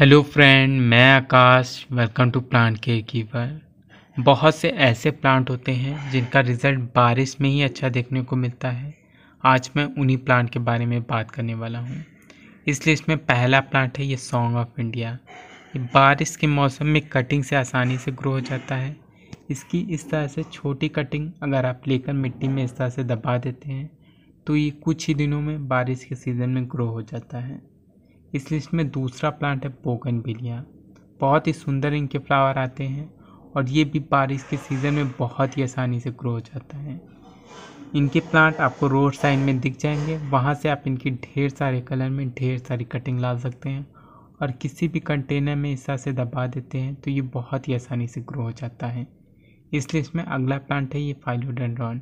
hello friend मैं Akash welcome to plant care keeper बहुत से ऐसे प्लांट होते हैं जिनका रिज़ल्ट बारिश में ही अच्छा देखने को मिलता है आज मैं उन्हीं प्लांट के बारे में बात करने वाला हूँ इस लिस्ट में पहला प्लांट है ये सॉन्ग ऑफ इंडिया ये बारिश के मौसम में कटिंग से आसानी से ग्रो हो जाता है इसकी इस तरह से छोटी कटिंग अगर आप लेकर मिट्टी में इस तरह से दबा देते हैं तो ये कुछ ही दिनों में बारिश के सीज़न में ग्रो हो जाता है इस लिस्ट में दूसरा प्लांट है बोगन बहुत ही सुंदर इनके फ्लावर आते हैं और ये भी बारिश के सीज़न में बहुत ही आसानी से ग्रो हो जाता है इनके प्लांट आपको रोड साइड में दिख जाएंगे वहाँ से आप इनकी ढेर सारे कलर में ढेर सारी कटिंग ला सकते हैं और किसी भी कंटेनर में इस से दबा देते हैं तो ये बहुत ही आसानी से ग्रो हो जाता है इस लिस्ट में अगला प्लांट है ये फाइलोडेंड्रॉन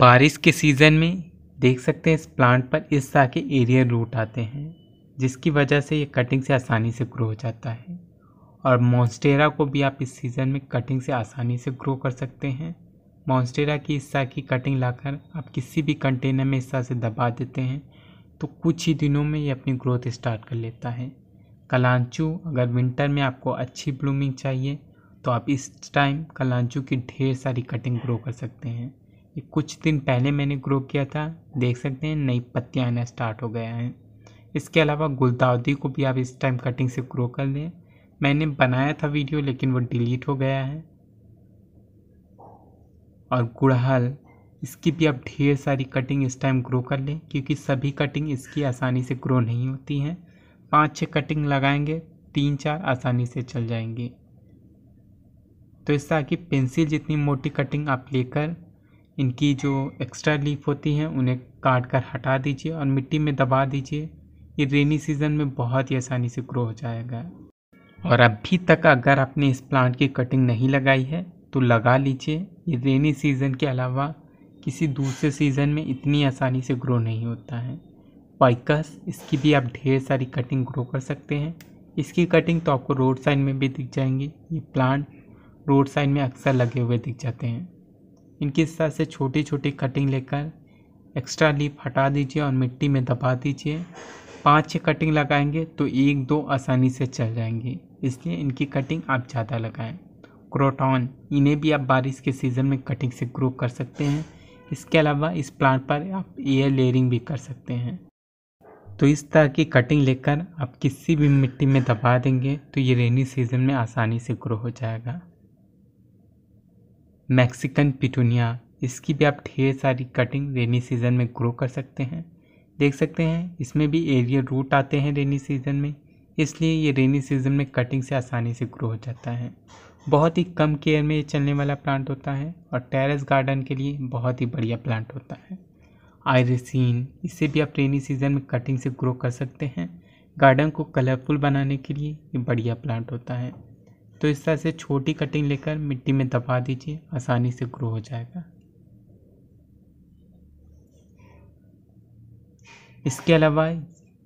बारिश के सीज़न में देख सकते हैं इस प्लांट पर इस तरह के एरियल रूट आते हैं जिसकी वजह से ये कटिंग से आसानी से ग्रो हो जाता है और मॉन्स्टेरा को भी आप इस सीज़न में कटिंग से आसानी से ग्रो कर सकते हैं मॉन्स्टेरा की हिस्सा की कटिंग लाकर आप किसी भी कंटेनर में हिस्सा से दबा देते हैं तो कुछ ही दिनों में ये अपनी ग्रोथ स्टार्ट कर लेता है कलांचू अगर विंटर में आपको अच्छी ब्लूमिंग चाहिए तो आप इस टाइम कलांचू की ढेर सारी कटिंग ग्रो कर सकते हैं ये कुछ दिन पहले मैंने ग्रो किया था देख सकते हैं नई पत्तियाँ आना स्टार्ट हो गया है इसके अलावा गुलदाउदी को भी आप इस टाइम कटिंग से ग्रो कर लें मैंने बनाया था वीडियो लेकिन वो डिलीट हो गया है और गुड़हल इसकी भी आप ढेर सारी कटिंग इस टाइम ग्रो कर लें क्योंकि सभी कटिंग इसकी आसानी से ग्रो नहीं होती हैं पाँच छः कटिंग लगाएंगे तीन चार आसानी से चल जाएंगे तो इस तरह की पेंसिल जितनी मोटी कटिंग आप लेकर इनकी जो एक्स्ट्रा लीफ होती हैं उन्हें काट कर हटा दीजिए और मिट्टी में दबा दीजिए ये रेनी सीज़न में बहुत ही आसानी से ग्रो हो जाएगा और अभी तक अगर आपने इस प्लांट की कटिंग नहीं लगाई है तो लगा लीजिए ये रेनी सीज़न के अलावा किसी दूसरे सीज़न में इतनी आसानी से ग्रो नहीं होता है पाइकस इसकी भी आप ढेर सारी कटिंग ग्रो कर सकते हैं इसकी कटिंग तो आपको रोड साइड में भी दिख जाएंगी ये प्लांट रोड साइड में अक्सर लगे हुए दिख जाते हैं इनके साथ से छोटी छोटी कटिंग लेकर एक्स्ट्रा लीप हटा दीजिए और मिट्टी में दबा दीजिए पाँच छः कटिंग लगाएंगे तो एक दो आसानी से चल जाएंगे इसलिए इनकी कटिंग आप ज़्यादा लगाएं क्रोटॉन इन्हें भी आप बारिश के सीज़न में कटिंग से ग्रो कर सकते हैं इसके अलावा इस प्लांट पर आप एयर लेयरिंग भी कर सकते हैं तो इस तरह की कटिंग लेकर आप किसी भी मिट्टी में दबा देंगे तो ये रेनी सीज़न में आसानी से ग्रो हो जाएगा मैक्सिकन पिटूनिया इसकी भी आप ढेर सारी कटिंग रेनी सीज़न में ग्रो कर सकते हैं देख सकते हैं इसमें भी एरियल रूट आते हैं रेनी सीज़न में इसलिए ये रेनी सीज़न में कटिंग से आसानी से ग्रो हो जाता है बहुत ही कम केयर में ये चलने वाला प्लांट होता है और टेरेस गार्डन के लिए बहुत ही बढ़िया प्लांट होता है आयरसिन इससे भी आप रेनी सीज़न में कटिंग से ग्रो कर सकते हैं गार्डन को कलरफुल बनाने के लिए ये बढ़िया प्लांट होता है तो इस तरह से छोटी कटिंग लेकर मिट्टी में दबा दीजिए आसानी से ग्रो हो जाएगा इसके अलावा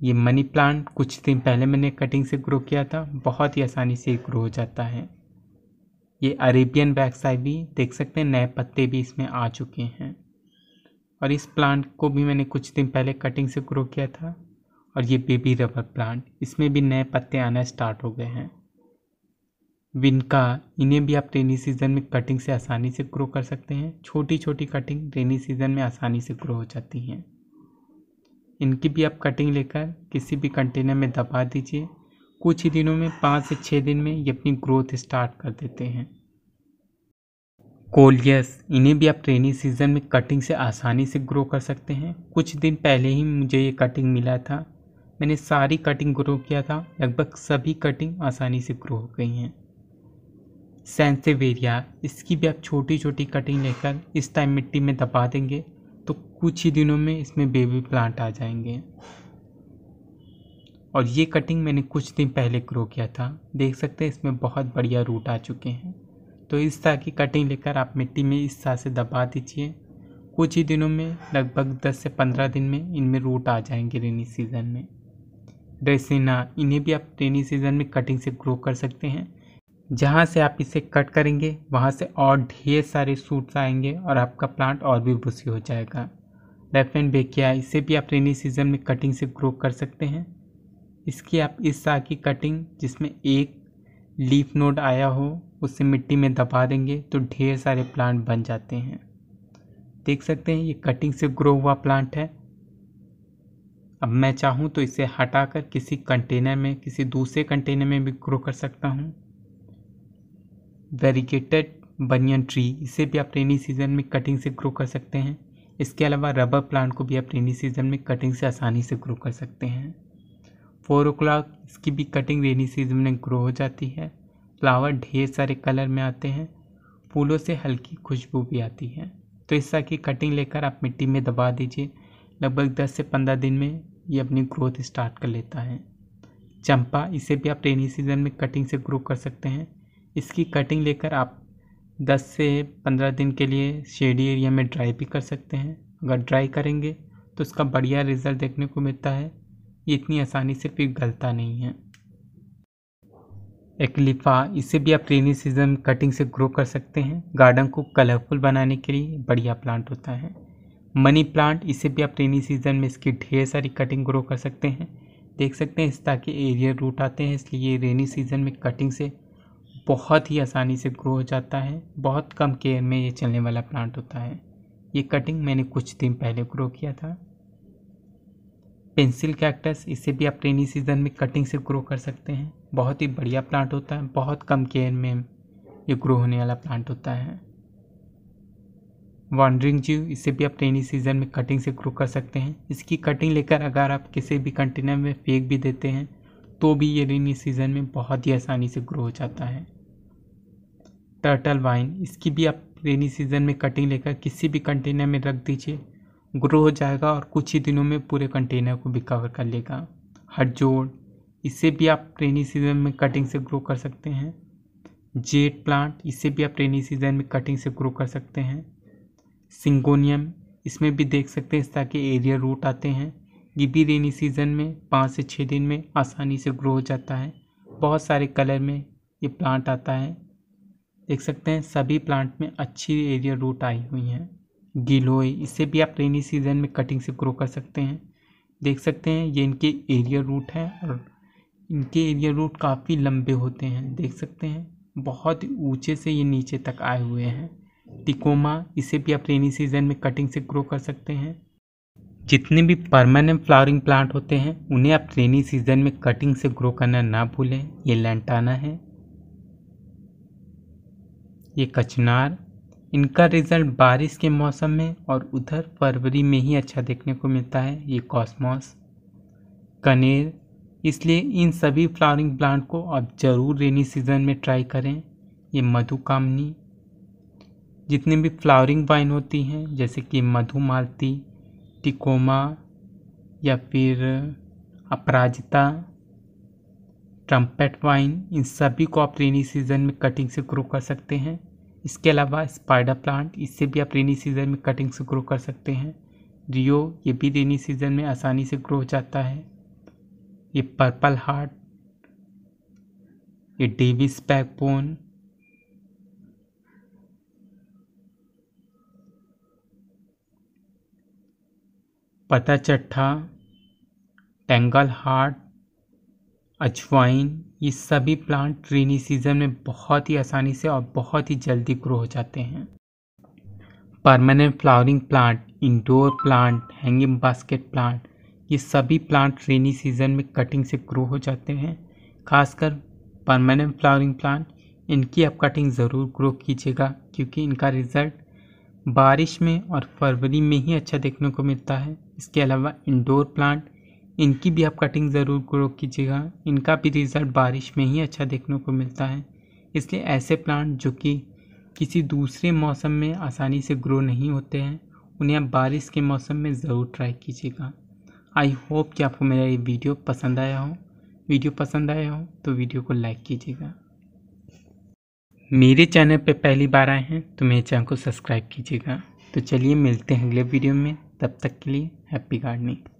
ये मनी प्लांट कुछ दिन पहले मैंने कटिंग से ग्रो किया था बहुत ही आसानी से ग्रो हो जाता है ये अरेबियन बैक्साई भी देख सकते हैं नए पत्ते भी इसमें आ चुके हैं और इस प्लांट को भी मैंने कुछ दिन पहले कटिंग से ग्रो किया था और ये बेबी रबर प्लांट इसमें भी नए पत्ते आना स्टार्ट हो गए हैं विनका इन्हें भी आप रेनी सीज़न में कटिंग से आसानी से ग्रो कर सकते हैं छोटी छोटी कटिंग रेनी सीज़न में आसानी से ग्रो हो जाती हैं इनकी भी आप कटिंग लेकर किसी भी कंटेनर में दबा दीजिए कुछ ही दिनों में पाँच से छः दिन में ये अपनी ग्रोथ स्टार्ट कर देते हैं कोलियस इन्हें भी आप रेनी सीजन में कटिंग से आसानी से ग्रो कर सकते हैं कुछ दिन पहले ही मुझे ये कटिंग मिला था मैंने सारी कटिंग ग्रो किया था लगभग सभी कटिंग आसानी से ग्रो हो गई हैं सेंसेवेरिया इसकी भी आप छोटी छोटी कटिंग लेकर इस टाइम मिट्टी में दबा देंगे तो कुछ ही दिनों में इसमें बेबी प्लांट आ जाएंगे और ये कटिंग मैंने कुछ दिन पहले ग्रो किया था देख सकते हैं इसमें बहुत बढ़िया रूट आ चुके हैं तो इस तरह की कटिंग लेकर आप मिट्टी में इस तरह से दबा दीजिए कुछ ही दिनों में लगभग 10 से 15 दिन में इनमें रूट आ जाएंगे रेनी सीज़न में ड्रेसिना इन्हें भी आप रेनी सीज़न में कटिंग से ग्रो कर सकते हैं जहाँ से आप इसे कट करेंगे वहाँ से और ढेर सारे सूट्स आएंगे और आपका प्लांट और भी बुसी हो जाएगा लेफ्ट हैंड बेकिया इसे भी आप रेनी सीजन में कटिंग से ग्रो कर सकते हैं इसकी आप इस साल की कटिंग जिसमें एक लीफ नोड आया हो उसे मिट्टी में दबा देंगे तो ढेर सारे प्लांट बन जाते हैं देख सकते हैं ये कटिंग से ग्रो हुआ प्लांट है अब मैं चाहूँ तो इसे हटाकर किसी कंटेनर में किसी दूसरे कंटेनर में भी ग्रो कर सकता हूँ वेरीगेटेड बनियन ट्री इसे भी आप रेनी सीज़न में कटिंग से ग्रो कर सकते हैं इसके अलावा रबर प्लांट को भी आप रेनी सीज़न में कटिंग से आसानी से ग्रो कर सकते हैं फोर ओ क्लाक इसकी भी कटिंग रेनी सीजन में ग्रो हो जाती है फ्लावर ढेर सारे कलर में आते हैं फूलों से हल्की खुशबू भी आती है तो इस तरह की कटिंग लेकर आप मिट्टी में दबा दीजिए लगभग दस से पंद्रह दिन में ये अपनी ग्रोथ स्टार्ट कर लेता है चंपा इसे भी आप रेनी सीजन में कटिंग से ग्रो कर सकते हैं इसकी कटिंग लेकर आप 10 से 15 दिन के लिए शेडी एरिया में ड्राई भी कर सकते हैं अगर ड्राई करेंगे तो उसका बढ़िया रिज़ल्ट देखने को मिलता है ये इतनी आसानी से फिर गलता नहीं है एक लिफा इसे भी आप रेनी सीजन कटिंग से ग्रो कर सकते हैं गार्डन को कलरफुल बनाने के लिए बढ़िया प्लांट होता है मनी प्लांट इसे भी आप रेनी सीजन में इसकी ढेर सारी कटिंग ग्रो कर सकते हैं देख सकते हैं इस ताकि एरियर रूट आते हैं इसलिए रेनी सीजन में कटिंग से बहुत ही आसानी से ग्रो हो जाता है बहुत कम केयर में ये चलने वाला प्लांट होता है ये कटिंग मैंने कुछ दिन पहले ग्रो किया था पेंसिल कैक्टस इसे भी आप रेनी सीज़न में कटिंग से ग्रो कर सकते हैं बहुत ही बढ़िया प्लांट होता है बहुत कम केयर में ये ग्रो होने वाला प्लांट होता है वॉन्ड्रिंग जीव इसे भी आप रेनी सीजन में कटिंग से ग्रो कर सकते हैं इसकी कटिंग लेकर अगर आप किसी भी कंटेनर में फेंक भी देते हैं तो भी ये रेनी सीजन में बहुत ही आसानी से ग्रो हो जाता है टर्टल वाइन इसकी भी आप रेनी सीजन में कटिंग लेकर किसी भी कंटेनर में रख दीजिए ग्रो हो जाएगा और कुछ ही दिनों में पूरे कंटेनर को भी कवर कर लेगा हटजोड़ इसे भी आप रेनी सीजन में कटिंग से ग्रो कर सकते हैं जेट प्लांट इसे भी आप रेनी सीजन में कटिंग से ग्रो कर सकते हैं सिंगोनियम इसमें भी देख सकते हैं ताकि एरिया रूट आते हैं ये भी रेनी सीजन में पाँच से छः दिन में आसानी से ग्रो हो जाता है बहुत सारे कलर में ये प्लांट आता है देख सकते हैं सभी प्लांट में अच्छी एरिया रूट आई हुई हैं गिलोई इसे भी आप रेनी सीजन में कटिंग से ग्रो कर सकते हैं देख सकते हैं ये इनके एरिया रूट हैं और इनके एरिया रूट काफ़ी लंबे होते हैं देख सकते हैं बहुत ऊंचे से ये नीचे तक आए हुए हैं टिकोमा इसे भी आप रेनी सीजन में कटिंग से ग्रो कर सकते हैं जितने भी परमानेंट फ्लावरिंग प्लांट होते हैं उन्हें आप रेनी सीजन में कटिंग से ग्रो करना ना भूलें ये लेंटाना है ये कचनार इनका रिज़ल्ट बारिश के मौसम में और उधर फरवरी में ही अच्छा देखने को मिलता है ये कॉस्मॉस कनेर इसलिए इन सभी फ्लावरिंग प्लांट को आप ज़रूर रेनी सीज़न में ट्राई करें ये मधुकामनी जितने भी फ्लावरिंग वाइन होती हैं जैसे कि मधु मालती टिकोमा या फिर अपराजिता ट्रम्पेट वाइन इन सभी को आप रेनी सीज़न में कटिंग से ग्रो कर सकते हैं इसके अलावा स्पाइडर प्लांट इससे भी आप रेनी सीज़न में कटिंग से ग्रो कर सकते हैं रियो ये भी रेनी सीज़न में आसानी से ग्रो हो जाता है ये पर्पल हार्ट ये डेविस बैकबोन पता चट्ठा टेंगल हार्ट अजवाइन ये सभी प्लांट रेनी सीजन में बहुत ही आसानी से और बहुत ही जल्दी ग्रो हो जाते हैं permanent flowering plant indoor plant hanging basket plant ये सभी प्लांट रेनी सीजन में कटिंग से ग्रो हो जाते हैं खासकर परमानेंट फ्लावरिंग प्लांट इनकी आप कटिंग ज़रूर ग्रो कीजिएगा क्योंकि इनका रिज़ल्ट बारिश में और फरवरी में ही अच्छा देखने को मिलता है इसके अलावा इंडोर प्लांट इनकी भी आप कटिंग ज़रूर ग्रो कीजिएगा इनका भी रिज़ल्ट बारिश में ही अच्छा देखने को मिलता है इसलिए ऐसे प्लांट जो कि किसी दूसरे मौसम में आसानी से ग्रो नहीं होते हैं उन्हें आप बारिश के मौसम में ज़रूर ट्राई कीजिएगा आई होप कि आपको मेरा ये वीडियो पसंद आया हो वीडियो पसंद आया हो तो वीडियो को लाइक कीजिएगा मेरे चैनल पे पहली बार आए हैं तो मेरे चैनल को सब्सक्राइब कीजिएगा तो चलिए मिलते हैं अगले वीडियो में तब तक के लिए हैप्पी गार्डनिंग